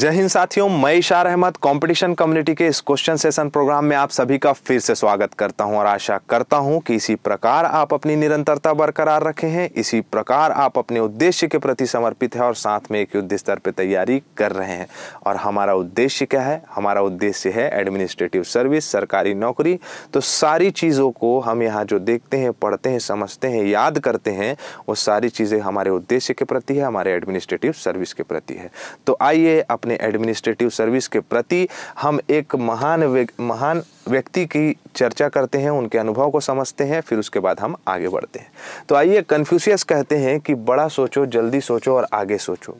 जय हिंद साथियों मई शाह अहमद कंपटीशन कम्युनिटी के इस क्वेश्चन सेशन प्रोग्राम में आप सभी का फिर से स्वागत करता हूं और आशा करता हूं कि इसी प्रकार आप अपनी निरंतरता बरकरार रखे हैं इसी प्रकार आप अपने उद्देश्य के प्रति समर्पित हैं और साथ में एक युद्ध स्तर पर तैयारी कर रहे हैं और हमारा उद्देश्य क्या है हमारा उद्देश्य है एडमिनिस्ट्रेटिव सर्विस सरकारी नौकरी तो सारी चीज़ों को हम यहाँ जो देखते हैं पढ़ते हैं समझते हैं याद करते हैं वो सारी चीज़ें हमारे उद्देश्य के प्रति है हमारे एडमिनिस्ट्रेटिव सर्विस के प्रति है तो आइए अपने अपने एडमिनिस्ट्रेटिव सर्विस के प्रति हम एक महान महान व्यक्ति की चर्चा करते हैं उनके अनुभव को समझते हैं फिर उसके बाद हम आगे बढ़ते हैं तो आइए कन्फ्यूशियस कहते हैं कि बड़ा सोचो जल्दी सोचो और आगे सोचो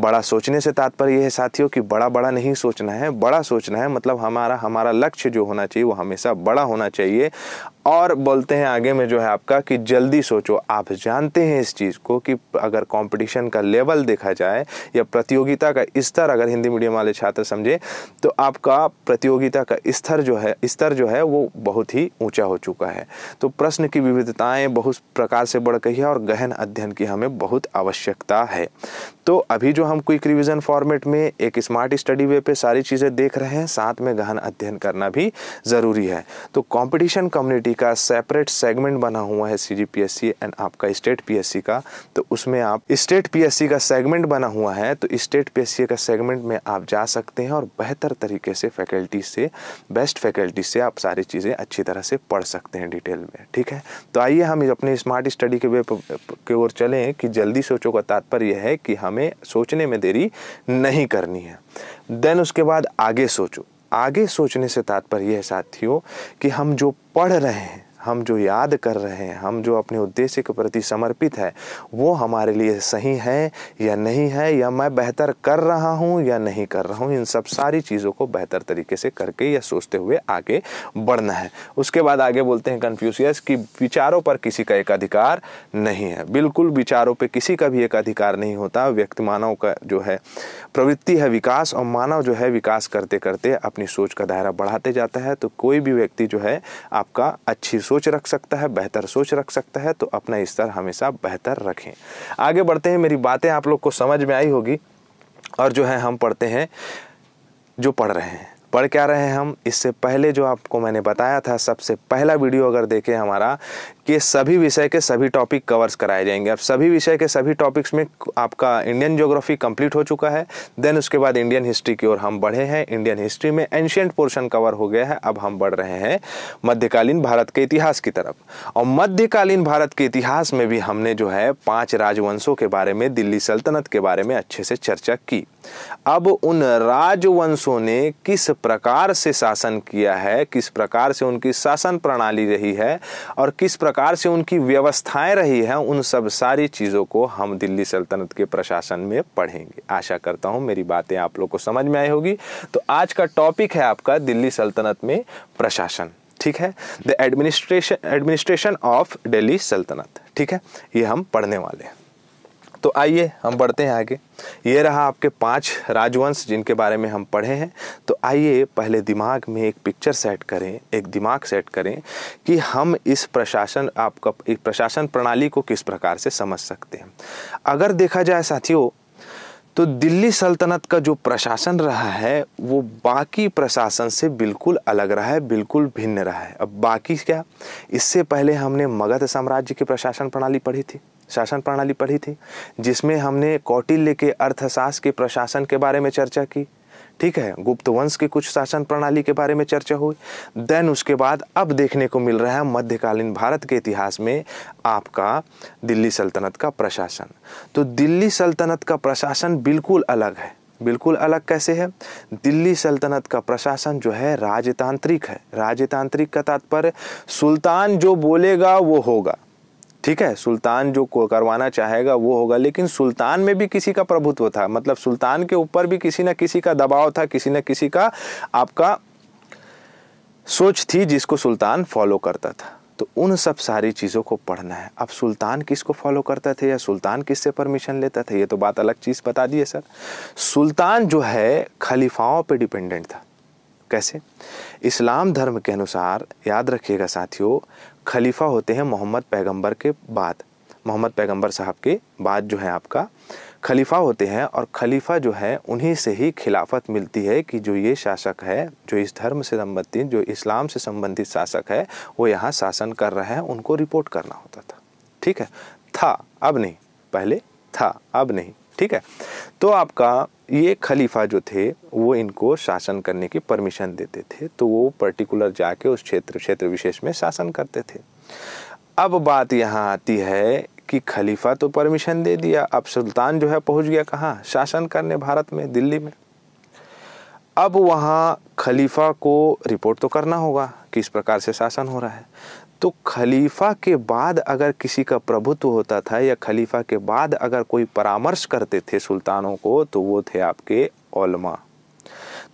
बड़ा सोचने से तात्पर्य है साथियों कि बड़ा बड़ा नहीं सोचना है बड़ा सोचना है मतलब हमारा हमारा लक्ष्य जो होना चाहिए वो हमेशा बड़ा होना चाहिए और बोलते हैं आगे में जो है आपका कि जल्दी सोचो आप जानते हैं इस चीज़ को कि अगर कंपटीशन का लेवल देखा जाए या प्रतियोगिता का स्तर अगर हिंदी मीडियम वाले छात्र समझे तो आपका प्रतियोगिता का स्तर जो है स्तर जो है वो बहुत ही ऊंचा हो चुका है तो प्रश्न की विविधताएं बहुत प्रकार से बढ़ गई है और गहन अध्ययन की हमें बहुत आवश्यकता है तो अभी जो हम क्विक रिविजन फॉर्मेट में एक स्मार्ट स्टडी वे पे सारी चीज़ें देख रहे हैं साथ में गहन अध्ययन करना भी ज़रूरी है तो कॉम्पिटिशन कम्युनिटी का सेपरेट सेगमेंट बना हुआ है सी जी एंड आपका स्टेट पी का तो उसमें आप स्टेट पी का सेगमेंट बना हुआ है तो स्टेट पी का सेगमेंट में आप जा सकते हैं और बेहतर तरीके से फैकल्टी से बेस्ट फैकल्टी क्वालिटी से आप सारी चीज़ें अच्छी तरह से पढ़ सकते हैं डिटेल में ठीक है तो आइए हम अपने स्मार्ट स्टडी के वे की ओर चलें कि जल्दी सोचो का तात्पर्य है कि हमें सोचने में देरी नहीं करनी है देन उसके बाद आगे सोचो आगे सोचने से तात्पर्य है साथियों कि हम जो पढ़ रहे हैं हम जो याद कर रहे हैं हम जो अपने उद्देश्य के प्रति समर्पित है वो हमारे लिए सही है या नहीं है या मैं बेहतर कर रहा हूँ या नहीं कर रहा हूँ इन सब सारी चीज़ों को बेहतर तरीके से करके या सोचते हुए आगे बढ़ना है उसके बाद आगे बोलते हैं कन्फ्यूशियस कि विचारों पर किसी का एक अधिकार नहीं है बिल्कुल विचारों पर किसी का भी एक अधिकार नहीं होता व्यक्ति मानव का जो है प्रवृत्ति है विकास और मानव जो है विकास करते करते अपनी सोच का दायरा बढ़ाते जाता है तो कोई भी व्यक्ति जो है आपका अच्छी सोच रख सकता है बेहतर सोच रख सकता है तो अपना स्तर हमेशा बेहतर रखें आगे बढ़ते हैं मेरी बातें आप लोग को समझ में आई होगी और जो है हम पढ़ते हैं जो पढ़ रहे हैं पढ़ क्या रहे हैं हम इससे पहले जो आपको मैंने बताया था सबसे पहला वीडियो अगर देखें हमारा कि सभी विषय के सभी टॉपिक कवर्स कराए जाएंगे अब सभी विषय के सभी टॉपिक्स में आपका इंडियन ज्योग्राफी कंप्लीट हो चुका है देन उसके बाद इंडियन हिस्ट्री की ओर हम बढ़े हैं इंडियन हिस्ट्री में एंशियंट पोर्शन कवर हो गया है अब हम बढ़ रहे हैं मध्यकालीन भारत के इतिहास की तरफ और मध्यकालीन भारत के इतिहास में भी हमने जो है पाँच राजवंशों के बारे में दिल्ली सल्तनत के बारे में अच्छे से चर्चा की अब उन राजवंशों ने किस प्रकार से शासन किया है किस प्रकार से उनकी शासन प्रणाली रही है और किस प्रकार से उनकी व्यवस्थाएं रही हैं उन सब सारी चीज़ों को हम दिल्ली सल्तनत के प्रशासन में पढ़ेंगे आशा करता हूँ मेरी बातें आप लोग को समझ में आई होगी तो आज का टॉपिक है आपका दिल्ली सल्तनत में प्रशासन ठीक है the administration administration of Delhi सल्तनत ठीक है ये हम पढ़ने वाले हैं तो आइए हम बढ़ते हैं आगे ये रहा आपके पांच राजवंश जिनके बारे में हम पढ़े हैं तो आइए पहले दिमाग में एक पिक्चर सेट करें एक दिमाग सेट करें कि हम इस प्रशासन आपका प्रशासन प्रणाली को किस प्रकार से समझ सकते हैं अगर देखा जाए साथियों तो दिल्ली सल्तनत का जो प्रशासन रहा है वो बाकी प्रशासन से बिल्कुल अलग रहा है बिल्कुल भिन्न रहा है अब बाकी क्या इससे पहले हमने मगध साम्राज्य की प्रशासन प्रणाली पढ़ी थी शासन प्रणाली पढ़ी थी जिसमें हमने कौटिल्य के अर्थशास्त्र के प्रशासन के बारे में चर्चा की ठीक है गुप्त वंश के कुछ शासन प्रणाली के बारे में चर्चा हुई देन उसके बाद अब देखने को मिल रहा है मध्यकालीन भारत के इतिहास में आपका दिल्ली सल्तनत का प्रशासन तो दिल्ली सल्तनत का प्रशासन बिल्कुल अलग है बिल्कुल अलग कैसे है दिल्ली सल्तनत का प्रशासन जो है राजतांत्रिक है राजतांत्रिक का तात्पर्य सुल्तान जो बोलेगा वो होगा ठीक है सुल्तान जो करवाना चाहेगा वो होगा लेकिन सुल्तान में भी किसी का प्रभुत्व था मतलब सुल्तान के ऊपर भी किसी न किसी का दबाव था किसी न किसी का आपका सोच थी जिसको सुल्तान फॉलो करता था तो उन सब सारी चीज़ों को पढ़ना है अब सुल्तान किसको फॉलो करता था या सुल्तान किससे परमिशन लेता था ये तो बात अलग चीज़ बता दी है सर सुल्तान जो है खलीफाओं पे डिपेंडेंट था कैसे इस्लाम धर्म के अनुसार याद रखिएगा साथियों खलीफा होते हैं मोहम्मद पैगंबर के बाद मोहम्मद पैगंबर साहब के बाद जो है आपका खलीफा होते हैं और खलीफा जो है उन्हीं से ही खिलाफत मिलती है कि जो ये शासक है जो इस धर्म से संबंधित जो इस्लाम से संबंधित शासक है वो यहाँ शासन कर रहे हैं उनको रिपोर्ट करना होता था ठीक है था अब नहीं पहले था अब नहीं ठीक है तो आपका ये खलीफा जो थे वो इनको शासन करने की परमिशन देते थे तो वो पर्टिकुलर जाके उस क्षेत्र क्षेत्र विशेष में शासन करते थे अब बात यहाँ आती है कि खलीफा तो परमिशन दे दिया अब सुल्तान जो है पहुंच गया कहाँ शासन करने भारत में दिल्ली में अब वहाँ खलीफा को रिपोर्ट तो करना होगा किस प्रकार से शासन हो रहा है तो खलीफा के बाद अगर किसी का प्रभुत्व होता था या खलीफा के बाद अगर कोई परामर्श करते थे सुल्तानों को तो वो थे आपके ओलमा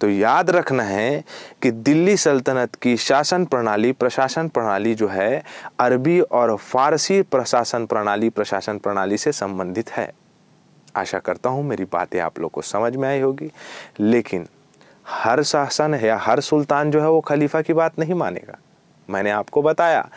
तो याद रखना है कि दिल्ली सल्तनत की शासन प्रणाली प्रशासन प्रणाली जो है अरबी और फारसी प्रशासन प्रणाली प्रशासन प्रणाली से संबंधित है आशा करता हूँ मेरी बातें आप लोग को समझ में आई होगी लेकिन हर शासन या हर सुल्तान जो है वो खलीफा की बात नहीं मानेगा मैंने आपको बताया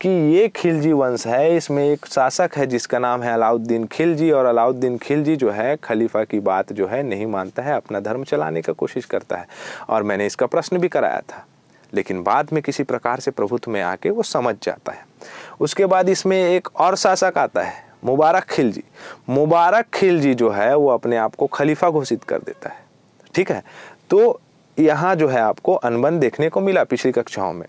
कि ये खिलजी वंश है इसमें एक शासक है जिसका नाम है अलाउद्दीन खिलजी और अलाउद्दीन खिलजी जो है खलीफा की बात जो है नहीं मानता है अपना धर्म चलाने का कोशिश करता है और मैंने इसका प्रश्न भी कराया था लेकिन बाद में किसी प्रकार से प्रभुत्व में आके वो समझ जाता है उसके बाद इसमें एक और शासक आता है मुबारक खिलजी मुबारक खिलजी जो है वो अपने आप को खलीफा घोषित कर देता है ठीक है तो यहाँ जो है आपको अनबन देखने को मिला पिछली कक्षाओं में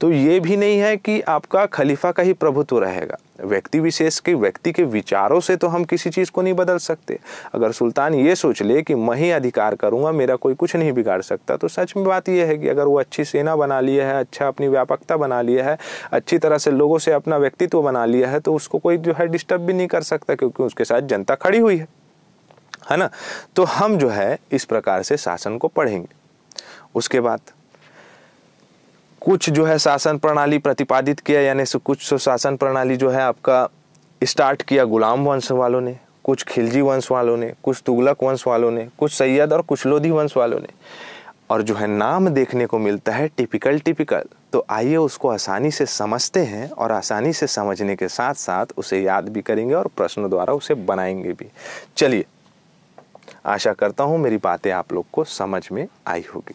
तो ये भी नहीं है कि आपका खलीफा का ही प्रभुत्व रहेगा व्यक्ति विशेष के व्यक्ति के विचारों से तो हम किसी चीज़ को नहीं बदल सकते अगर सुल्तान ये सोच ले कि मैं ही अधिकार करूँगा मेरा कोई कुछ नहीं बिगाड़ सकता तो सच में बात यह है कि अगर वो अच्छी सेना बना लिया है अच्छा अपनी व्यापकता बना लिया है अच्छी तरह से लोगों से अपना व्यक्तित्व बना लिया है तो उसको कोई जो है डिस्टर्ब भी नहीं कर सकता क्योंकि उसके साथ जनता खड़ी हुई है है ना तो हम जो है इस प्रकार से शासन को पढ़ेंगे उसके बाद कुछ जो है शासन प्रणाली प्रतिपादित किया यानी कुछ शासन प्रणाली जो है आपका स्टार्ट किया गुलाम वंश वालों ने कुछ खिलजी वंश वालों ने कुछ तुगलक वंश वालों ने कुछ सैयद और कुछ लोधी वंश वालों ने और जो है नाम देखने को मिलता है टिपिकल टिपिकल तो आइए उसको आसानी से समझते हैं और आसानी से समझने के साथ साथ उसे याद भी करेंगे और प्रश्नों द्वारा उसे बनाएंगे भी चलिए आशा करता हूँ मेरी बातें आप लोग को समझ में आई होगी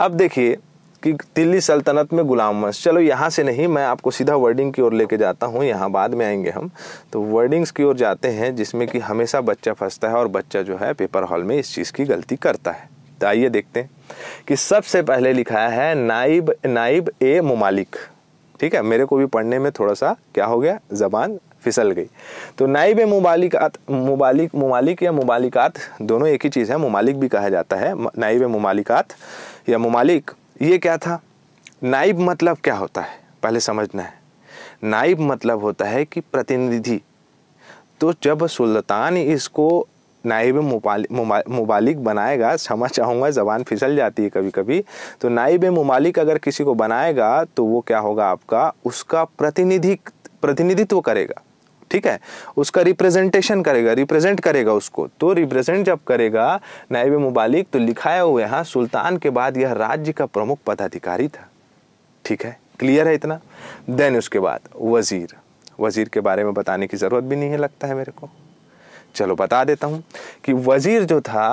अब देखिए कि दिल्ली सल्तनत में गुलाम वंश चलो यहाँ से नहीं मैं आपको सीधा वर्डिंग की ओर लेके जाता हूँ यहाँ बाद में आएंगे हम तो वर्डिंग्स की ओर जाते हैं जिसमें कि हमेशा बच्चा फंसता है और बच्चा जो है पेपर हॉल में इस चीज़ की गलती करता है तो आइए देखते हैं कि सबसे पहले लिखा है नाइब नाइब ए ममालिक ठीक है मेरे को भी पढ़ने में थोड़ा सा क्या हो गया जबान फिसल गई तो नाइब मुबालिकात मुबालिक मुमालिक या मुबालिकात दोनों एक ही चीज़ है मुमालिक भी कहा जाता है नाइब मुमालिकात या ममालिक ये क्या था नाइब मतलब क्या होता है पहले समझना है नाइब मतलब होता है कि प्रतिनिधि तो जब सुल्तान इसको नाइब ममालिक बनाएगा समझ चाहूँगा ज़बान फिसल जाती है कभी कभी तो नाइब ममालिक अगर किसी को बनाएगा तो वो क्या होगा आपका उसका प्रतिनिधि प्रतिनिधित्व करेगा ठीक है उसका रिप्रेजेंटेशन करेगा रिप्रेजेंट करेगा उसको तो रिप्रेजेंट जब करेगा नायब मुबालिक तो लिखाया हुआ यहाँ सुल्तान के बाद यह राज्य का प्रमुख पदाधिकारी था ठीक है क्लियर है इतना देन उसके बाद वज़ीर वज़ीर के बारे में बताने की ज़रूरत भी नहीं है लगता है मेरे को चलो बता देता हूँ कि वज़ीर जो था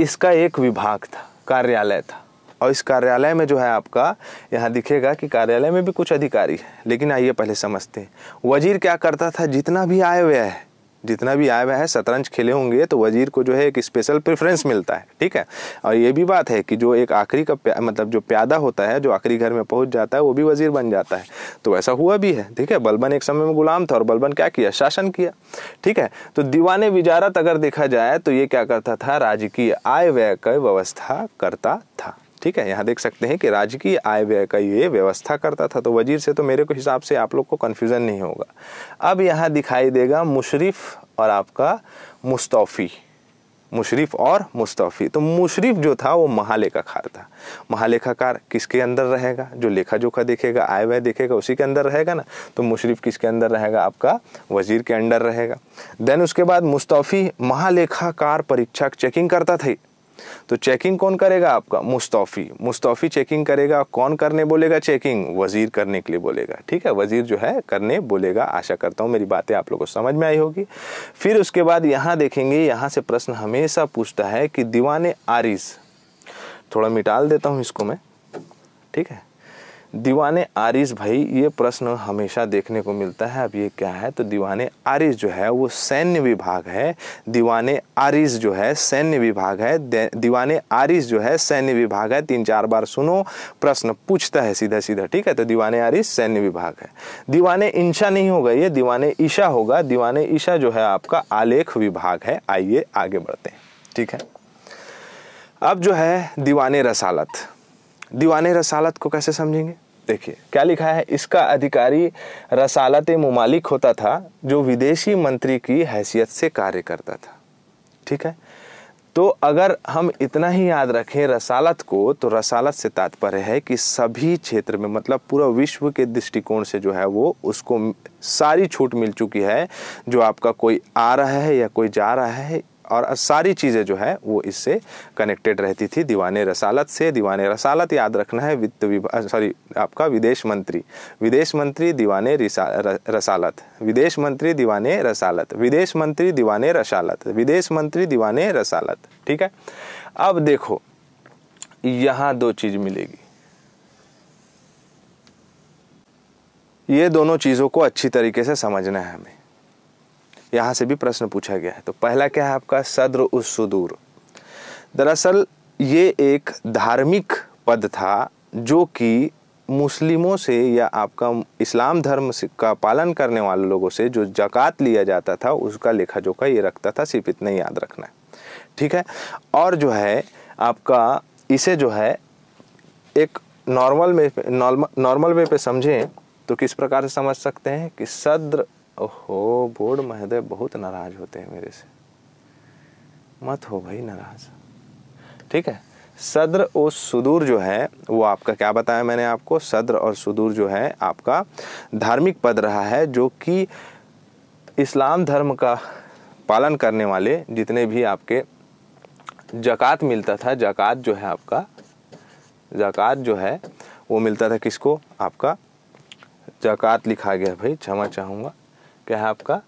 इसका एक विभाग था कार्यालय था और इस कार्यालय में जो है आपका यहाँ दिखेगा कि कार्यालय में भी कुछ अधिकारी है लेकिन आइए पहले समझते हैं वजीर क्या करता था जितना भी आय व्यय है जितना भी आय व्यय है शतरंज खेले होंगे तो वजीर को जो है एक स्पेशल प्रेफरेंस मिलता है ठीक है और ये भी बात है कि जो एक आखिरी का मतलब जो प्यादा होता है जो आखिरी घर में पहुंच जाता है वो भी वजीर बन जाता है तो ऐसा हुआ भी है ठीक है बलबन एक समय में गुलाम था और बलबन क्या किया शासन किया ठीक है तो दीवाने विजारत अगर देखा जाए तो ये क्या करता था राजकीय आय व्यय का व्यवस्था करता था ठीक है यहाँ देख सकते हैं कि राजकीय आय व्यय का ये व्यवस्था करता था तो वजीर से तो मेरे को हिसाब से आप लोग को कन्फ्यूज़न नहीं होगा अब यहाँ दिखाई देगा मुशरफ और आपका मुस्तफ़ी मुशरफ और मुस्तफ़ी तो मुशरफ जो था वो महालेखाकार था महालेखाकार किसके अंदर रहेगा जो लेखा जोखा देखेगा आय व्यय देखेगा उसी के अंदर रहेगा ना तो मुशरफ किसके अंदर रहेगा आपका वजीर के अंदर रहेगा देन उसके बाद मुस्तफ़ी महालेखाकार परीक्षक चेकिंग करता था तो चेकिंग कौन करेगा आपका मुस्तफ़ी मुस्तफ़ी चेकिंग करेगा कौन करने बोलेगा चेकिंग वज़ीर करने के लिए बोलेगा ठीक है वज़ीर जो है करने बोलेगा आशा करता हूँ मेरी बातें आप लोगों को समझ में आई होगी फिर उसके बाद यहाँ देखेंगे यहाँ से प्रश्न हमेशा पूछता है कि दीवाने आरिस थोड़ा मिटाल देता हूँ इसको मैं ठीक है दीवाने आरिस भाई ये प्रश्न हमेशा देखने को मिलता है अब ये क्या है तो दीवाने आरिस जो है वो सैन्य विभाग है दीवाने आरिस जो है सैन्य विभाग है दीवाने आरिस जो है सैन्य विभाग है तीन चार बार सुनो प्रश्न पूछता है सीधा सीधा ठीक है तो दीवाने आरिस सैन्य विभाग है दीवाने इंशा नहीं होगा ये दीवाने ईशा होगा दीवाने ईशा जो है आपका आलेख विभाग है आइए आगे बढ़ते हैं ठीक है अब जो है दीवाने रसालत दीवाने रसालत को कैसे समझेंगे देखिए क्या लिखा है इसका अधिकारी रसालत ममालिक होता था जो विदेशी मंत्री की हैसियत से कार्य करता था ठीक है तो अगर हम इतना ही याद रखें रसालत को तो रसालत से तात्पर्य है कि सभी क्षेत्र में मतलब पूरा विश्व के दृष्टिकोण से जो है वो उसको सारी छूट मिल चुकी है जो आपका कोई आ रहा है या कोई जा रहा है और सारी चीज़ें जो है वो इससे कनेक्टेड रहती थी दीवान रसालत से दीवान रसालत याद रखना है वित्त विभाग सॉरी आपका विदेश मंत्री विदेश मंत्री दीवान रसालत विदेश मंत्री दीवान रसालत विदेश मंत्री दीवान रसालत विदेश मंत्री दीवान रसालत ठीक है अब देखो यहाँ दो चीज़ मिलेगी ये दोनों चीज़ों को अच्छी तरीके से समझना है हमें यहाँ से भी प्रश्न पूछा गया है तो पहला क्या है आपका सद्र उस सुदूर दरअसल ये एक धार्मिक पद था जो कि मुस्लिमों से या आपका इस्लाम धर्म का पालन करने वाले लोगों से जो जक़ात लिया जाता था उसका लेखा जोखा ये रखता था सिर्फ इतना याद रखना है ठीक है और जो है आपका इसे जो है एक नॉर्मल में नॉर्मल वे पे समझें तो किस प्रकार से समझ सकते हैं कि सद्र ओहो बोर्ड महोदय बहुत नाराज होते हैं मेरे से मत हो भाई नाराज ठीक है सद्र और सुदूर जो है वो आपका क्या बताया मैंने आपको सद्र और सुदूर जो है आपका धार्मिक पद रहा है जो कि इस्लाम धर्म का पालन करने वाले जितने भी आपके जक़ात मिलता था जक़ात जो है आपका जक़ात जो है वो मिलता था किसको आपका जक़ात लिखा गया भाई क्षमा चाहूँगा क्या है आपका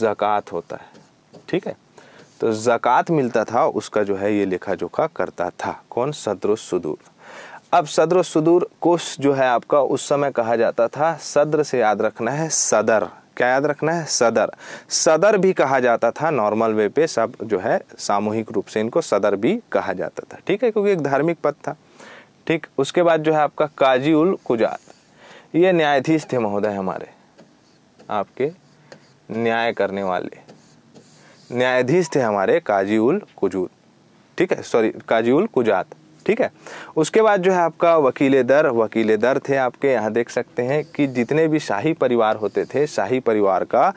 ज़क़़त होता है ठीक है तो ज़क़़त मिलता था उसका जो है ये लेखा जोखा करता था कौन सदर सुदूर अब सदर सुदूर कोश जो है आपका उस समय कहा जाता था सदर से याद रखना है सदर क्या याद रखना है सदर सदर भी कहा जाता था नॉर्मल वे पे सब जो है सामूहिक रूप से इनको सदर भी कहा जाता था ठीक है क्योंकि एक धार्मिक पद था ठीक उसके बाद जो है आपका काजी उल कुजात ये न्यायाधीश थे महोदय हमारे आपके न्याय करने वाले न्यायाधीश थे हमारे काजी उल कुजूद ठीक है सॉरी काजी उल कुजात ठीक है उसके बाद जो है आपका वकील दर वकील दर थे आपके यहाँ देख सकते हैं कि जितने भी शाही परिवार होते थे शाही परिवार का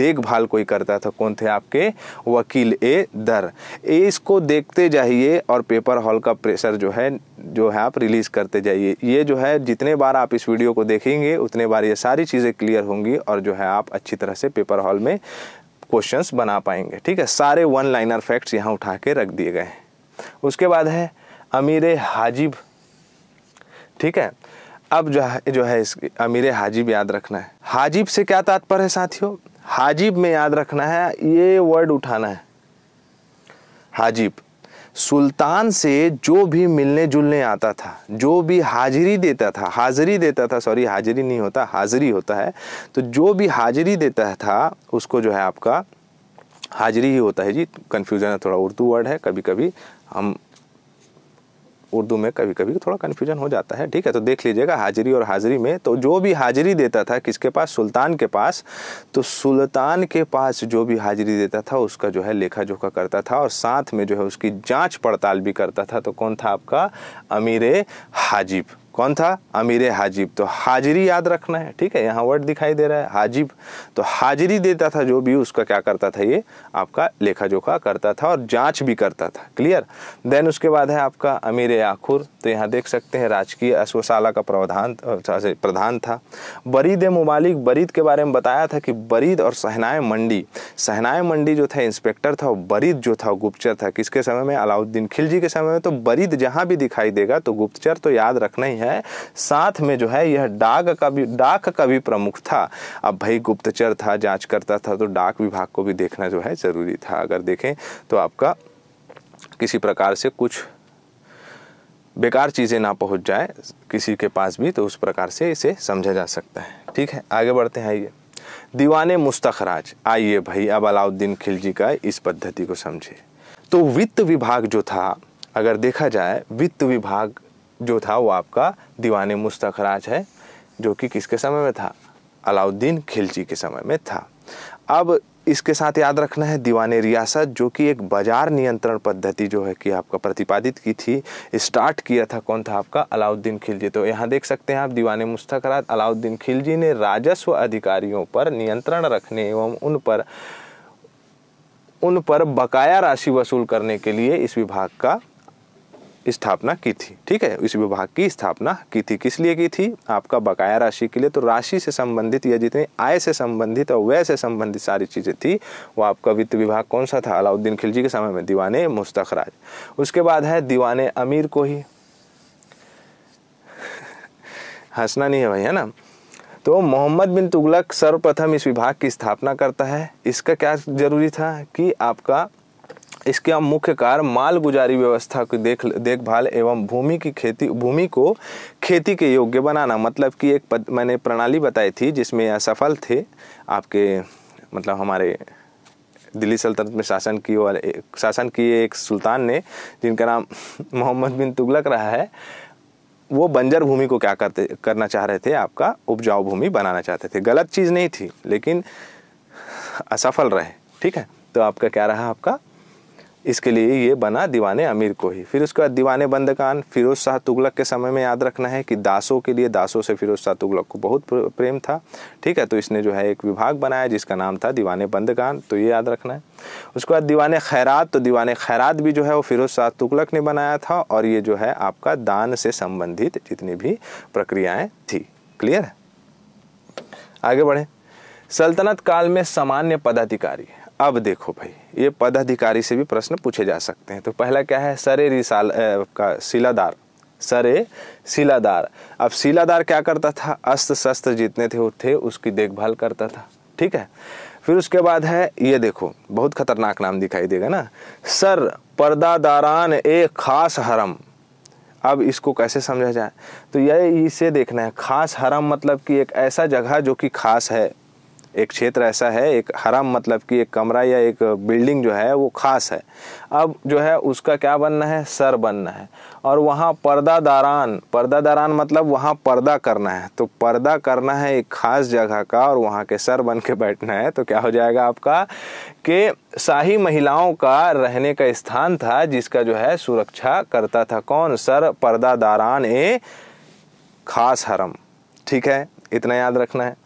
देखभाल कोई करता था कौन थे आपके वकील ए दर इसको देखते जाइए और पेपर हॉल का प्रेशर जो है जो है आप रिलीज़ करते जाइए ये जो है जितने बार आप इस वीडियो को देखेंगे उतने बार ये सारी चीज़ें क्लियर होंगी और जो है आप अच्छी तरह से पेपर हॉल में क्वेश्चंस बना पाएंगे ठीक है सारे वन लाइनर फैक्ट्स यहाँ उठा के रख दिए गए हैं उसके बाद है अमीर हाजिब ठीक है अब जो है जो है इस अमीर हाजिब याद रखना है हाजिब से क्या तात्पर्य है साथियों हाजिब में याद रखना है ये वर्ड उठाना है हाजिब सुल्तान से जो भी मिलने जुलने आता था जो भी हाजिरी देता था हाजिरी देता था सॉरी हाजिरी नहीं होता हाजिरी होता है तो जो भी हाजिरी देता था उसको जो है आपका हाजिरी ही होता है जी कन्फ्यूजन है थोड़ा उर्दू वर्ड है कभी कभी हम उर्दू में कभी कभी थोड़ा कन्फ्यूजन हो जाता है ठीक है तो देख लीजिएगा हाजिरी और हाजिरी में तो जो भी हाजिरी देता था किसके पास सुल्तान के पास तो सुल्तान के पास जो भी हाजिरी देता था उसका जो है लेखा जोखा करता था और साथ में जो है उसकी जाँच पड़ताल भी करता था तो कौन था आपका अमीर हाजिब कौन था अमीर हाजिब तो हाजिरी याद रखना है ठीक है यहाँ वर्ड दिखाई दे रहा है हाजिब तो हाजिरी देता था जो भी उसका क्या करता था ये आपका लेखा जोखा करता था और जांच भी करता था क्लियर देन उसके बाद है आपका अमीर आखुर तो यहाँ देख सकते हैं राजकीय अश्वशाला का प्रावधान प्रधान था बरीद ममालिक बरीद के बारे में बताया था कि बरीद और सहनाए मंडी सहनाए मंडी जो था इंस्पेक्टर था और बरीद जो था गुप्तचर था किसके समय में अलाउद्दीन खिलजी के समय में तो बरीद जहाँ भी दिखाई देगा तो गुप्तचर तो याद रखना ही है है साथ में जो है यह डाक का भी डाक का भी प्रमुख था अब भाई गुप्तचर था जांच करता था तो डाक विभाग को भी देखना जो है ज़रूरी था अगर देखें तो आपका किसी प्रकार से कुछ बेकार चीज़ें ना पहुंच जाए किसी के पास भी तो उस प्रकार से इसे समझा जा सकता है ठीक है आगे बढ़ते हैं आइए दीवाने मुस्तखराज आइए भाई अब अलाउद्दीन खिलजी का इस पद्धति को समझे तो वित्त विभाग जो था अगर देखा जाए वित्त विभाग जो था वो आपका दीवान मुस्तखराज है जो कि किसके समय में था अलाउद्दीन खिलजी के समय में था अब इसके साथ याद रखना है दीवान रियासत जो कि एक बाजार नियंत्रण पद्धति जो है कि आपका प्रतिपादित की थी स्टार्ट किया था कौन था आपका अलाउद्दीन खिलजी तो यहाँ देख सकते हैं आप दीवान मुस्तखराज अलाउद्दीन खिलजी ने राजस्व अधिकारियों पर नियंत्रण रखने एवं उन पर उन पर बकाया राशि वसूल करने के लिए इस विभाग का स्थापना की थी ठीक है इस विभाग की स्थापना की थी किस लिए की थी आपका बकाया राशि के लिए तो राशि से संबंधित या जितनी आय से संबंधित और व्यय से संबंधित सारी चीज़ें थी वो आपका वित्त विभाग कौन सा था अलाउद्दीन खिलजी के समय में दीवाने मुस्तखराज उसके बाद है दीवाने अमीर को ही हंसना नहीं है भाई है ना तो मोहम्मद बिन तुगलक सर्वप्रथम इस विभाग की स्थापना करता है इसका क्या जरूरी था कि आपका इसका मुख्य कार्य माल गुजारी व्यवस्था की देख देखभाल एवं भूमि की खेती भूमि को खेती के योग्य बनाना मतलब कि एक पद, मैंने प्रणाली बताई थी जिसमें असफल थे आपके मतलब हमारे दिल्ली सल्तनत में शासन की और शासन किए एक सुल्तान ने जिनका नाम मोहम्मद बिन तुगलक रहा है वो बंजर भूमि को क्या करते करना चाह रहे थे आपका उपजाऊ भूमि बनाना चाहते थे गलत चीज़ नहीं थी लेकिन असफल रहे ठीक है तो आपका क्या रहा आपका इसके लिए ये बना दीवाने अमीर को ही फिर उसके बाद दीवाने बंदकान फिरोज शाह तुगलक के समय में याद रखना है कि दासों के लिए दासों से फिरोज शाह तुगलक को बहुत प्रेम था ठीक है तो इसने जो है एक विभाग बनाया जिसका नाम था दीवाने बंदकान तो ये याद रखना है उसके बाद दीवाने खैरात तो दीवाने खैरात भी जो है वो फिरोज शाह तुगलक ने बनाया था और ये जो है आपका दान से संबंधित जितनी भी प्रक्रियाएँ थी क्लियर है आगे बढ़ें सल्तनत काल में सामान्य पदाधिकारी अब देखो भाई ये पदाधिकारी से भी प्रश्न पूछे जा सकते हैं तो पहला क्या है सरे रिसाल का शिलादार सरे शिलादार अब शिलादार क्या करता था अस्त्र शस्त्र जितने थे वो थे उसकी देखभाल करता था ठीक है फिर उसके बाद है ये देखो बहुत खतरनाक नाम दिखाई देगा ना सर पर्दादारान ए खास हरम अब इसको कैसे समझा जाए तो यह इसे देखना है खास हरम मतलब कि एक ऐसा जगह जो कि खास है एक क्षेत्र ऐसा है एक हरम मतलब कि एक कमरा या एक बिल्डिंग जो है वो ख़ास है अब जो है उसका क्या बनना है सर बनना है और वहाँ पर्दा दारान पर्दा दारान मतलब वहाँ पर्दा करना है तो पर्दा करना है एक ख़ास जगह का और वहाँ के सर बन के बैठना है तो क्या हो जाएगा आपका कि शाही महिलाओं का रहने का स्थान था जिसका जो है सुरक्षा करता था कौन सर पर्दा दारान ए खास हरम ठीक है इतना याद रखना है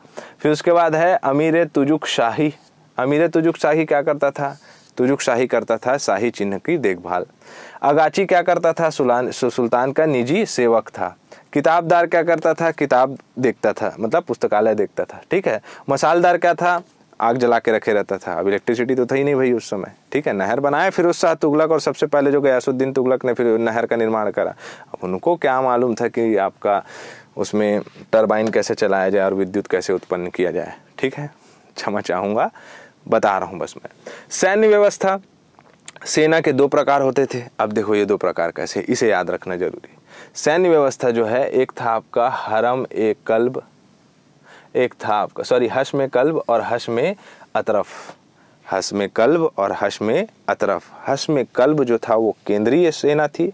फिर उसके बाद है अमीर तुजुक शाही अमीर तुजुक शाही क्या करता था तुजुक शाही करता था शाही चिन्ह की देखभाल अगाची क्या करता था सुलान सुल्तान का निजी सेवक था किताबदार क्या करता था किताब देखता था मतलब पुस्तकालय देखता था ठीक है मसालदार क्या था आग जला के रखे रहता था अब इलेक्ट्रिसिटी तो ही नहीं भाई उस समय ठीक है नहर बनाया फिर उस तुगलक और सबसे पहले जो गयासुद्दीन तुगलक ने फिर नहर का निर्माण करा अब उनको क्या मालूम था कि आपका उसमें टरबाइन कैसे चलाया जाए और विद्युत कैसे उत्पन्न किया जाए ठीक है क्षमा चाहूँगा बता रहा हूँ बस मैं सैन्य व्यवस्था सेना के दो प्रकार होते थे अब देखो ये दो प्रकार कैसे इसे याद रखना जरूरी सैन्य व्यवस्था जो है एक था आपका हरम ए कल्ब एक था आपका सॉरी हश में कल्ब और हश में अतरफ हश में कल्ब और हश में अतरफ हस में कल्ब जो था वो केंद्रीय सेना थी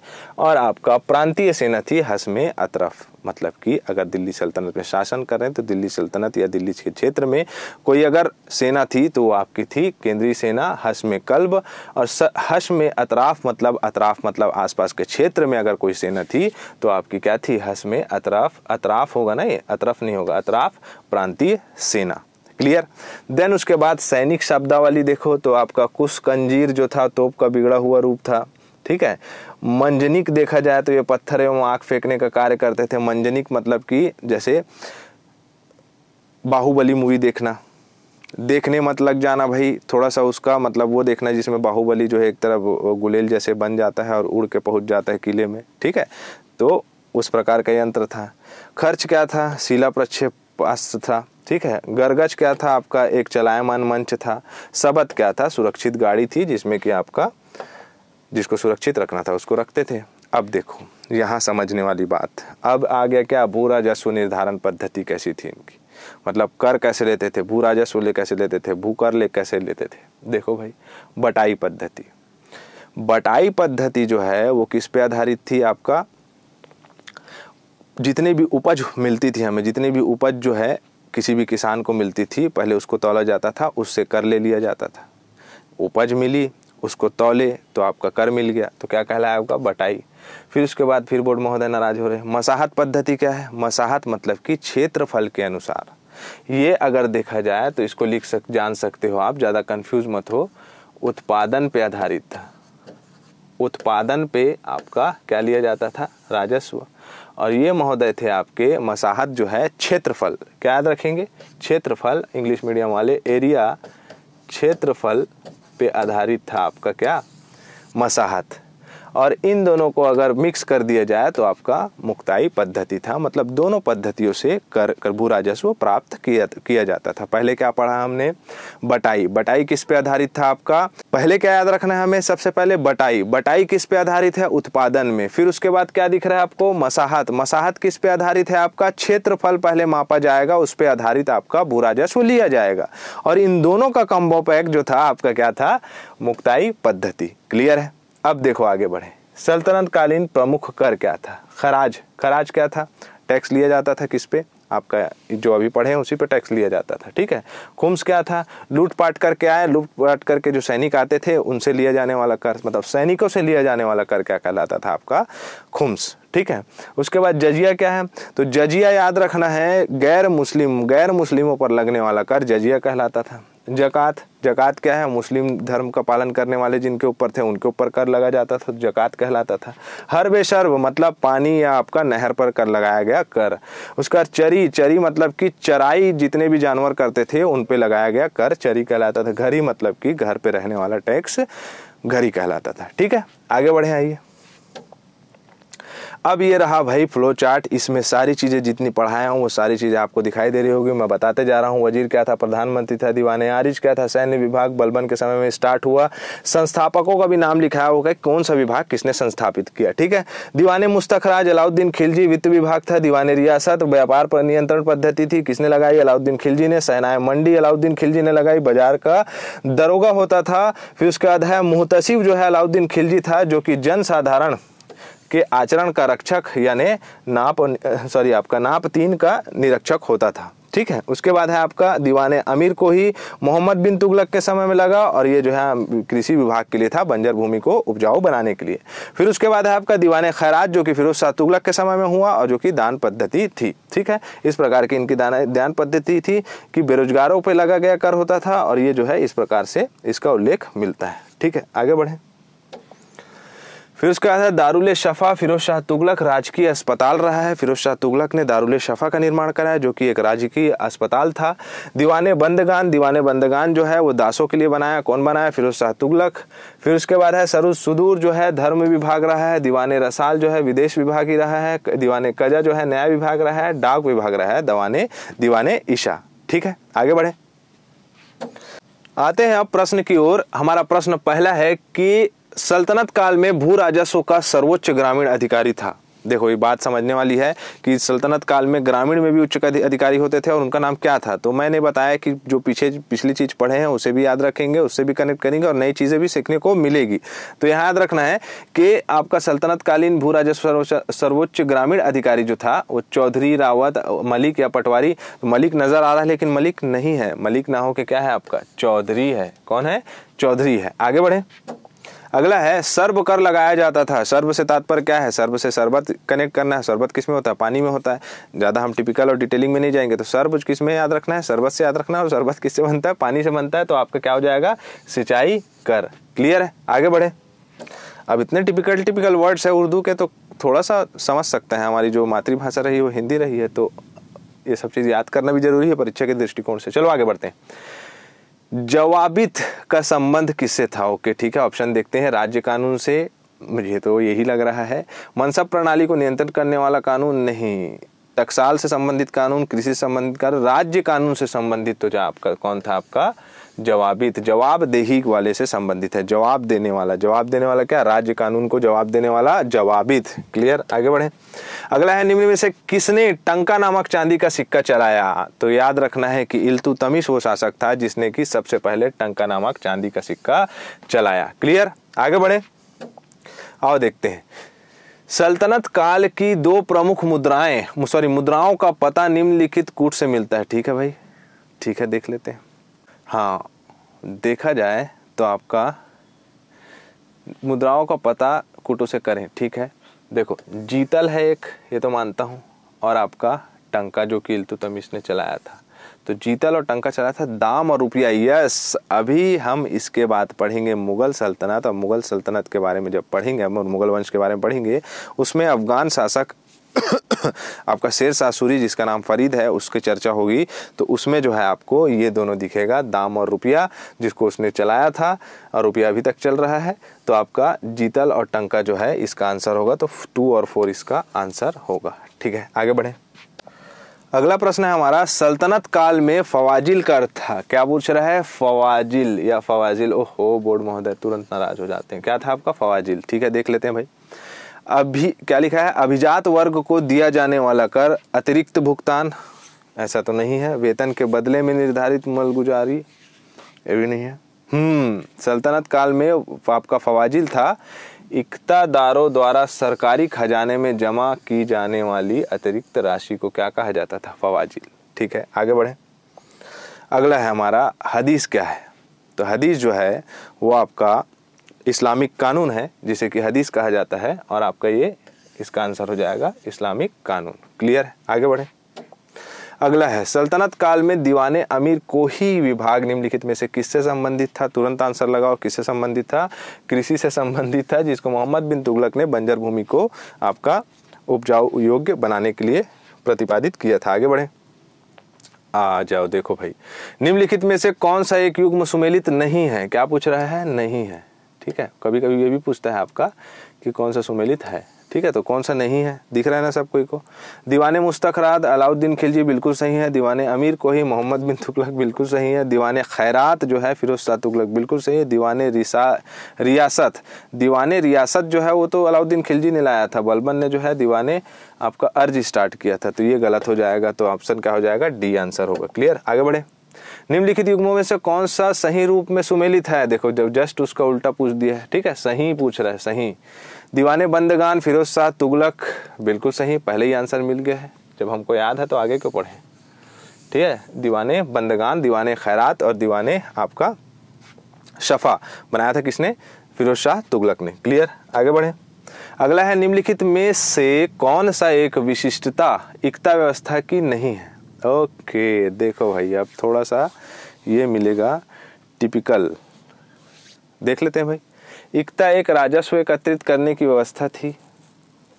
और आपका प्रांतीय सेना थी हस में अतरफ मतलब कि अगर दिल्ली सल्तनत में शासन कर रहे हैं तो दिल्ली सल्तनत या दिल्ली के क्षेत्र में कोई अगर सेना थी तो वो आपकी थी केंद्रीय सेना हश में कल्ब और हश में अतराफ मतलब अतराफ मतलब आसपास के क्षेत्र में अगर कोई सेना थी तो आपकी क्या थी हश में अतराफ अतराफ होगा ना ये अतरफ नहीं होगा अतराफ प्रांतीय सेना क्लियर देन उसके बाद सैनिक शब्दावली देखो तो आपका कुश कंजीर जो था तोप का बिगड़ा हुआ रूप था ठीक है मंजनिक देखा जाए तो ये पत्थर एवं आंख फेंकने का कार्य करते थे मंजनिक मतलब कि जैसे बाहुबली मूवी देखना देखने मत लग जाना भाई थोड़ा सा उसका मतलब वो देखना जिसमें बाहुबली जो है एक तरफ गुलेल जैसे बन जाता है और उड़ के पहुंच जाता है किले में ठीक है तो उस प्रकार का यंत्र था खर्च क्या था शिला प्रक्षेप अस्त्र था ठीक है गरगज क्या था आपका एक चलायमान मंच था सबत क्या था सुरक्षित गाड़ी थी जिसमें कि आपका जिसको सुरक्षित रखना था उसको रखते थे अब देखो यहाँ समझने वाली बात अब आ गया क्या भू राजस्व निर्धारण पद्धति कैसी थी इनकी मतलब कर कैसे लेते थे भू राजस्व ले कैसे लेते थे भू कर ले कैसे लेते थे देखो भाई बटाई पद्धति बटाई पद्धति जो है वो किस पे आधारित थी आपका जितनी भी उपज मिलती थी हमें जितनी भी उपज जो है किसी भी किसान को मिलती थी पहले उसको तोला जाता था उससे कर ले लिया जाता था उपज मिली उसको तौले तो आपका कर मिल गया तो क्या कहलाया आपका बटाई फिर उसके बाद फिर बोर्ड महोदय नाराज हो रहे हैं मसाहत पद्धति क्या है मसाहत मतलब कि क्षेत्रफल के अनुसार ये अगर देखा जाए तो इसको लिख सक जान सकते हो आप ज़्यादा कंफ्यूज मत हो उत्पादन पे आधारित था उत्पादन पे आपका क्या लिया जाता था राजस्व और ये महोदय थे आपके मसाहत जो है क्षेत्रफल क्या याद रखेंगे क्षेत्रफल इंग्लिश मीडियम वाले एरिया क्षेत्रफल पे आधारित था आपका क्या मसाहत और इन दोनों को अगर मिक्स कर दिया जाए तो आपका मुक्ताई पद्धति था मतलब दोनों पद्धतियों से कर, कर भू राजस्व प्राप्त किया किया जाता था पहले क्या पढ़ा हमने बटाई बटाई किस पे आधारित था आपका पहले क्या याद रखना है हमें सबसे पहले बटाई बटाई किस पे आधारित है उत्पादन में फिर उसके बाद क्या दिख रहा है आपको मसाहत मसाहत किस पे आधारित है आपका क्षेत्रफल पहले मापा जाएगा उस पर आधारित आपका भू राजस्व लिया जाएगा और इन दोनों का कम्बो पैक जो था आपका क्या था मुक्ताई पद्धति क्लियर है अब देखो आगे बढ़े सल्तनत कालीन प्रमुख कर क्या था खराज खराज क्या था टैक्स लिया जाता था किस पे आपका जो अभी पढ़े हैं उसी पे टैक्स लिया जाता था ठीक है खुम्स क्या था लूटपाट करके आए लूटपाट करके जो सैनिक आते थे उनसे लिया जाने वाला कर मतलब सैनिकों से लिया जाने वाला कर क्या कहलाता था आपका खुम्स ठीक है उसके बाद जजिया क्या है तो जजिया याद रखना है गैर मुस्लिम गैर मुस्लिमों पर लगने वाला कर जजिया कहलाता था जक़ात जक़ात क्या है मुस्लिम धर्म का पालन करने वाले जिनके ऊपर थे उनके ऊपर कर लगा जाता था जक़ात कहलाता था हर बेसर्व मतलब पानी या आपका नहर पर कर लगाया गया कर उसका चरी चरी मतलब कि चराई जितने भी जानवर करते थे उन पे लगाया गया कर चरी कहलाता था घरी मतलब कि घर पे रहने वाला टैक्स घरी कहलाता था ठीक है आगे बढ़े आइए अब ये रहा भाई फ्लो चार्ट इसमें सारी चीज़ें जितनी पढ़ाया हूँ वो सारी चीज़ें आपको दिखाई दे रही होगी मैं बताते जा रहा हूँ वजीर क्या था प्रधानमंत्री था दीवाने आरिज क्या था सैन्य विभाग बलबन के समय में स्टार्ट हुआ संस्थापकों का भी नाम लिखा होगा कौन सा विभाग किसने संस्थापित किया ठीक है दीवाने मुस्तखराज अलाउद्दीन खिलजी वित्त विभाग था दीवाने रियासत व्यापार पर नियंत्रण पद्धति थी किसने लगाई अलाउद्दीन खिलजी ने सेनाए मंडी अलाउद्दीन खिलजी ने लगाई बाजार का दरोगा होता था फिर उसके बाद है मुहतसिब जो है अलाउद्दीन खिलजी था जो कि जनसाधारण के आचरण का रक्षक यानी नाप सॉरी आपका नाप तीन का निरीक्षक होता था ठीक है उसके बाद है आपका दीवाने अमीर को ही मोहम्मद बिन तुगलक के समय में लगा और ये जो है कृषि विभाग के लिए था बंजर भूमि को उपजाऊ बनाने के लिए फिर उसके बाद है आपका दीवाने खैराज जो कि फिरोज शाह तुगलक के समय में हुआ और जो कि दान पद्धति थी ठीक है इस प्रकार की इनकी दान दान पद्धति थी कि बेरोजगारों पर लगा गया कर होता था और ये जो है इस प्रकार से इसका उल्लेख मिलता है ठीक है आगे बढ़ें फिर उसके बाद है दारुल शफ़ा फिरोज शाह तुगलक राजकीय अस्पताल रहा है फिरोज शाह तुगलक ने दारुल शफ़ा का निर्माण करा है जो कि एक राजकीय अस्पताल था दीवाने बंदगान दीवाने बंदगान जो है वो दासों के लिए बनाया कौन बनाया फिरोज शाह तुगलक फिर उसके बाद है सरुज सुदूर जो है धर्म विभाग रहा है दीवाने रसाल जो है विदेश विभाग ही रहा है दीवाने कजा जो है न्याय विभाग रहा है डाक विभाग रहा है दवाने दीवाने ईशा ठीक है आगे बढ़े आते हैं अब प्रश्न की ओर हमारा प्रश्न पहला है कि सल्तनत काल में भू राजस्व का सर्वोच्च ग्रामीण अधिकारी था देखो ये बात समझने वाली है कि सल्तनत काल में ग्रामीण में भी उच्च अधिकारी होते थे और उनका नाम क्या था तो मैंने बताया कि जो पीछे पिछली चीज़ पढ़े हैं उसे भी याद रखेंगे उससे भी कनेक्ट करेंगे और नई चीज़ें भी सीखने को मिलेगी तो यहाँ याद रखना है कि आपका सल्तनतकालीन भू राजस्व सर्वोच्च ग्रामीण अधिकारी जो था वो चौधरी रावत मलिक या पटवारी मलिक नज़र आ रहा है लेकिन मलिक नहीं है मलिक ना हो के क्या है आपका चौधरी है कौन है चौधरी है आगे बढ़े अगला है सर्व कर लगाया जाता था सर्व से तात्पर्य क्या है सर्व से शरबत कनेक्ट करना है शरबत किस में होता है पानी में होता है ज़्यादा हम टिपिकल और डिटेलिंग में नहीं जाएंगे तो सर्व किस में याद रखना है शरबत से याद रखना है और शरबत किससे बनता है पानी से बनता है तो आपका क्या हो जाएगा सिंचाई कर क्लियर है आगे बढ़े अब इतने टिपिकल टिपिकल वर्ड्स है उर्दू के तो थोड़ा सा समझ सकते हैं हमारी जो मातृभाषा रही वो हिंदी रही है तो ये सब चीज़ याद करना भी जरूरी है परीक्षा के दृष्टिकोण से चलो आगे बढ़ते हैं जवाबित का संबंध किससे था ओके ठीक है ऑप्शन देखते हैं राज्य कानून से मुझे तो यही लग रहा है मनसब प्रणाली को नियंत्रित करने वाला कानून नहीं टकसाल से संबंधित कानून कृषि से संबंधित कानून राज्य कानून से संबंधित तो जो आपका कौन था आपका जवाबित जवाबदेही वाले से संबंधित है जवाब देने वाला जवाब देने वाला क्या राज्य कानून को जवाब देने वाला जवाबित क्लियर आगे बढ़े अगला है निम्न में से किसने टंका नामक चांदी का सिक्का चलाया तो याद रखना है कि इल्तु तमिश वो शासक था जिसने की सबसे पहले टंका नामक चांदी का सिक्का चलाया क्लियर आगे बढ़े आओ देखते हैं सल्तनत काल की दो प्रमुख मुद्राएं सॉरी मुद्राओं का पता निम्नलिखित कूट से मिलता है ठीक है भाई ठीक है देख लेते हैं हाँ देखा जाए तो आपका मुद्राओं का पता कुटु से करें ठीक है देखो जीतल है एक ये तो मानता हूँ और आपका टंका जो कि इल्तुतमिश ने चलाया था तो जीतल और टंका चलाया था दाम और रुपया यस अभी हम इसके बाद पढ़ेंगे मुगल सल्तनत और मुगल सल्तनत के बारे में जब पढ़ेंगे हम मुगल वंश के बारे में पढ़ेंगे उसमें अफगान शासक आपका शेर सासूरी जिसका नाम फरीद है उसकी चर्चा होगी तो उसमें जो है आपको ये दोनों दिखेगा दाम और रुपया जिसको उसने चलाया था और रुपया अभी तक चल रहा है तो आपका जीतल और टंका जो है इसका आंसर होगा तो टू और फोर इसका आंसर होगा ठीक है आगे बढ़े अगला प्रश्न है हमारा सल्तनत काल में फवाजिल का अर्थ था क्या पूछ रहा है फवाजिल या फवाजिल ओहो बोर्ड महोदय तुरंत नाराज हो जाते हैं क्या था आपका फवाजिल ठीक है देख लेते हैं भाई अभी क्या लिखा है अभिजात वर्ग को दिया जाने वाला कर अतिरिक्त भुगतान ऐसा तो नहीं है वेतन के बदले में निर्धारित मलगुजारी ये भी नहीं है हम्म सल्तनत काल में आपका फवाजिल था इकतादारों द्वारा सरकारी खजाने में जमा की जाने वाली अतिरिक्त राशि को क्या कहा जाता था फवाजिल ठीक है आगे बढ़े अगला है हमारा हदीस क्या है तो हदीस जो है वो आपका इस्लामिक कानून है जिसे कि हदीस कहा जाता है और आपका ये इसका आंसर हो जाएगा इस्लामिक कानून क्लियर है आगे बढ़े अगला है सल्तनत काल में दीवाने अमीर को ही विभाग निम्नलिखित में से किससे संबंधित था तुरंत आंसर लगाओ किससे संबंधित था कृषि से संबंधित था जिसको मोहम्मद बिन तुगलक ने बंजर भूमि को आपका उपजाऊ योग्य बनाने के लिए प्रतिपादित किया था आगे बढ़े आ जाओ देखो भाई निम्नलिखित में से कौन सा एक युग्म सुमेलित नहीं है क्या पूछ रहा है नहीं है ठीक है कभी कभी ये भी पूछता है आपका कि कौन सा सुमेलित है ठीक है तो कौन सा नहीं है दिख रहा है ना सब कोई को दीवाने मुस्तखराद अलाउद्दीन खिलजी बिल्कुल सही है दीवाने अमीर को ही मोहम्मद बिन तुगलक बिल्कुल सही है दीवाने खैरात जो है फिरोज शाह तुगलक बिल्कुल सही है दीवाने रिसा रियासत दीवाने रियासत जो है वो तो अलाउद्दीन खिलजी ने लाया था बलबन ने जो है दीवाने आपका अर्ज स्टार्ट किया था तो ये गलत हो जाएगा तो ऑप्शन क्या हो जाएगा डी आंसर होगा क्लियर आगे बढ़े निम्नलिखित युग्मों में से कौन सा सही रूप में सुमेलित है देखो जब जस्ट उसका उल्टा पूछ दिया है ठीक है सही पूछ रहा है सही दीवाने बंदगान फिरोज शाह तुगलक बिल्कुल सही पहले ही आंसर मिल गया है जब हमको याद है तो आगे क्यों पढ़े ठीक है दीवाने बंदगान दीवाने खैरात और दीवाने आपका शफा बनाया था किसने फिरोज शाह तुगलक ने क्लियर आगे बढ़े अगला है निम्नलिखित में से कौन सा एक विशिष्टता एकता व्यवस्था की नहीं है ओके देखो भाई अब थोड़ा सा ये मिलेगा टिपिकल देख लेते हैं भाई इकता एक राजस्व एकत्रित करने की व्यवस्था थी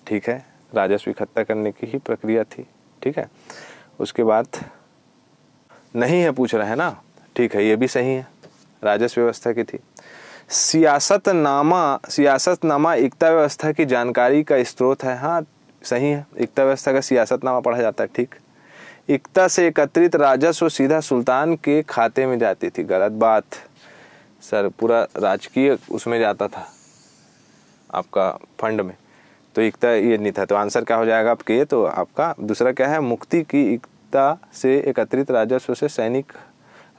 ठीक है राजस्व इकट्ठा करने की ही प्रक्रिया थी ठीक है उसके बाद नहीं है पूछ रहे हैं ना ठीक है ये भी सही है राजस्व व्यवस्था की थी सियासतनामा सियासतनामा एकता व्यवस्था की जानकारी का स्रोत है हाँ सही है एकता व्यवस्था का सियासतनामा पढ़ा जाता है ठीक इकता से एकत्रित राजस्व सीधा सुल्तान के खाते में जाती थी गलत बात सर पूरा राजकीय उसमें जाता था आपका फंड में तो इकता ये नहीं था तो आंसर क्या हो जाएगा आपके ये तो आपका दूसरा क्या है मुक्ति की इकता से एकत्रित राजस्व से सैनिक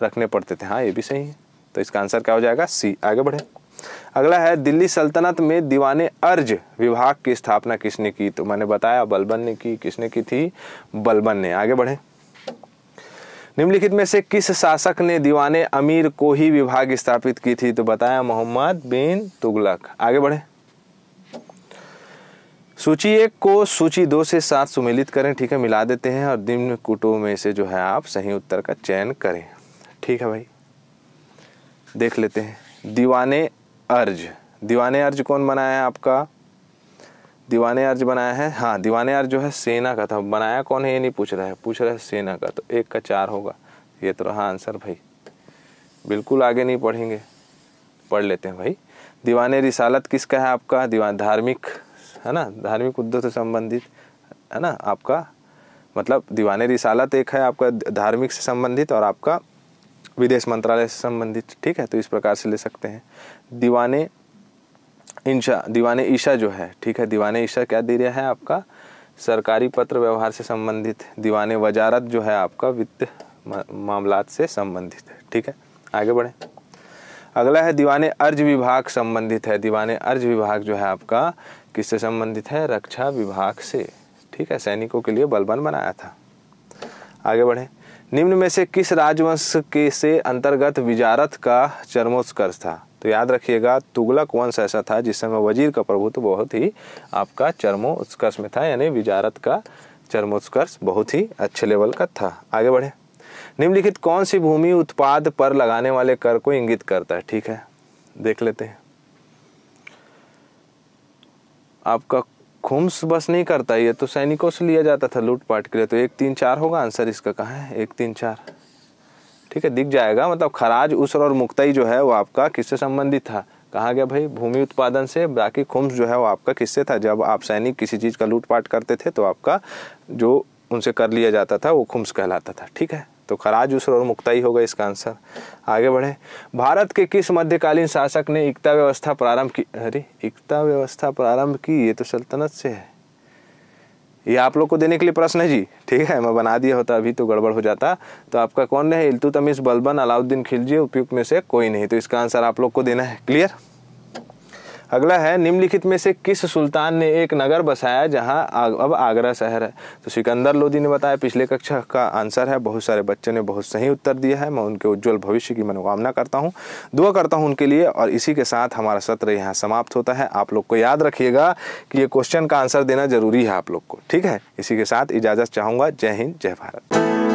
रखने पड़ते थे हाँ ये भी सही है तो इसका आंसर क्या हो जाएगा सी आगे बढ़े अगला है दिल्ली सल्तनत में दीवान अर्ज विभाग की स्थापना किसने की तो मैंने बताया बलबन ने की किसने की थी बलबन ने आगे बढ़े निम्नलिखित में से किस शासक ने दीवान अमीर को ही विभाग स्थापित की थी तो बताया मोहम्मद बिन तुगलक आगे बढ़े सूची एक को सूची दो से सात सुमेलित करें ठीक है मिला देते हैं और निम्न कुटों में से जो है आप सही उत्तर का चयन करें ठीक है भाई देख लेते हैं दीवाने अर्ज दीवाने अर्ज कौन बनाया है आपका दीवाने अर्ज बनाया है हाँ दीवाने अर्ज जो है सेना का था बनाया कौन है ये नहीं पूछ रहा है पूछ रहा है सेना का तो एक का चार होगा ये तो रहा आंसर भाई बिल्कुल आगे नहीं पढ़ेंगे पढ़ लेते हैं भाई दीवाने रिसालत किसका है आपका दीवान धार्मिक है ना धार्मिक उद्योग से संबंधित है ना आपका मतलब दीवाने रिसालत एक है आपका धार्मिक से संबंधित और आपका विदेश मंत्रालय से संबंधित ठीक है तो इस प्रकार से ले सकते हैं दीवाने इंशा दीवाने ईशा जो है ठीक है दीवाने ईशा क्या दे रहा है आपका सरकारी पत्र व्यवहार से संबंधित दीवाने वजारत जो है आपका वित्त मामला से संबंधित है ठीक है आगे बढ़े अगला है दीवाने अर्ज विभाग संबंधित है दीवाने अर्ज विभाग जो है आपका किससे संबंधित है रक्षा विभाग से ठीक है सैनिकों के लिए बलबन बनाया था आगे बढ़े निम्न में से किस राजवंश के से अंतर्गत विजारत का चरमोत्कर्ष था तो याद रखिएगा तुगलक वंश ऐसा था जिस समय वजीर का प्रभुत्व तो बहुत ही आपका चरमो उत्कर्ष में था यानी विजारत का चरमोत्कर्ष बहुत ही अच्छे लेवल का था आगे बढ़े निम्नलिखित कौन सी भूमि उत्पाद पर लगाने वाले कर को इंगित करता है ठीक है देख लेते हैं आपका खुम्स बस नहीं करता ये तो सैनिकों से लिया जाता था लूटपाट के लिए तो एक तीन चार होगा आंसर इसका कहा है एक तीन चार ठीक है दिख जाएगा मतलब खराज उसर और मुक्तई जो है वो आपका किससे संबंधित था कहा गया भाई भूमि उत्पादन से बाकी खुम्स जो है वो आपका किससे था जब आप सैनिक किसी चीज़ का लूटपाट करते थे तो आपका जो उनसे कर लिया जाता था वो खुम्स कहलाता था ठीक है तो खराज उसर और मुक्ताई होगा इसका आंसर आगे बढ़े भारत के किस मध्यकालीन शासक ने एकता व्यवस्था प्रारंभ की अरे एकता व्यवस्था प्रारंभ की ये तो सल्तनत से है ये आप लोग को देने के लिए प्रश्न है जी ठीक है मैं बना दिया होता अभी तो गड़बड़ हो जाता तो आपका कौन है इल्तुतमिश बलबन अलाउद्दीन खिलजी उपयुक्त में से कोई नहीं तो इसका आंसर आप लोग को देना है क्लियर अगला है निम्नलिखित में से किस सुल्तान ने एक नगर बसाया जहां आग, अब आगरा शहर है तो सिकंदर लोधी ने बताया पिछले कक्षा का आंसर है बहुत सारे बच्चों ने बहुत सही उत्तर दिया है मैं उनके उज्जवल भविष्य की मनोकामना करता हूँ दुआ करता हूँ उनके लिए और इसी के साथ हमारा सत्र यहाँ समाप्त होता है आप लोग को याद रखिएगा कि ये क्वेश्चन का आंसर देना जरूरी है आप लोग को ठीक है इसी के साथ इजाज़त चाहूँगा जय हिंद जय भारत